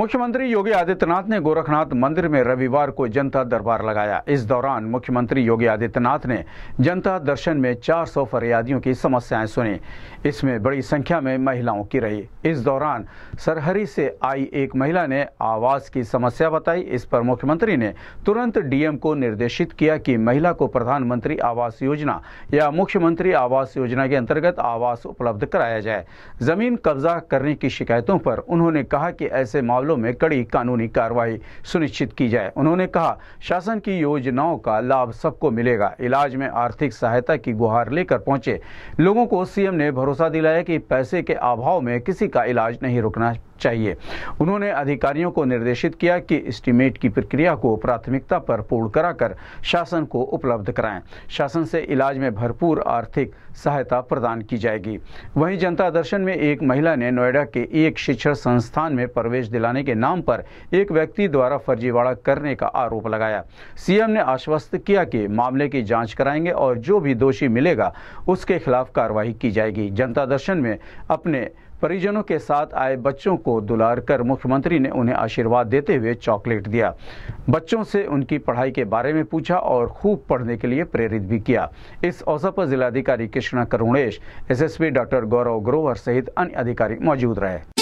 मुख्यमंत्री योगी आदित्यनाथ ने गोरखनाथ मंदिर में रविवार को जनता दरबार लगाया इस दौरान मुख्यमंत्री योगी आदित्यनाथ ने जनता दर्शन में 400 फरियादियों की समस्याएं सुनी इसमें बड़ी संख्या में महिलाओं की रही इस दौरान सरहरी से आई एक महिला ने आवास की समस्या बताई इस पर मुख्यमंत्री ने तुरंत डीएम को निर्देशित किया कि महिला को प्रधानमंत्री आवास योजना या मुख्यमंत्री आवास योजना के अंतर्गत आवास उपलब्ध कराया जाए जमीन कब्जा करने की शिकायतों पर उन्होंने कहा कि ऐसे मामलों मामलों में कड़ी कानूनी कार्रवाई सुनिश्चित की जाए उन्होंने कहा शासन की योजनाओं का लाभ सबको मिलेगा इलाज में आर्थिक सहायता की गुहार लेकर पहुंचे लोगों को सीएम ने भरोसा दिलाया कि पैसे के अभाव में किसी का इलाज नहीं रुकना चाहिए उन्होंने अधिकारियों को निर्देशित किया कि एस्टीमेट की प्रक्रिया को प्राथमिकता पर पूर्ण कराकर शासन को उपलब्ध कराएं शासन से इलाज में भरपूर आर्थिक सहायता प्रदान की जाएगी वहीं जनता दर्शन में एक महिला ने नोएडा के एक शिक्षण संस्थान में प्रवेश दिलाने बचाने के नाम पर एक व्यक्ति द्वारा फर्जीवाड़ा करने का आरोप लगाया सीएम ने आश्वस्त किया कि मामले की जांच कराएंगे और जो भी दोषी मिलेगा उसके खिलाफ कार्रवाई की जाएगी जनता दर्शन में अपने परिजनों के साथ आए बच्चों को दुलार कर मुख्यमंत्री ने उन्हें आशीर्वाद देते हुए चॉकलेट दिया बच्चों से उनकी पढ़ाई के बारे में पूछा और खूब पढ़ने के लिए प्रेरित भी किया इस अवसर पर जिलाधिकारी कृष्णा करुणेश एसएसपी डॉक्टर गौरव ग्रोवर सहित अन्य अधिकारी मौजूद रहे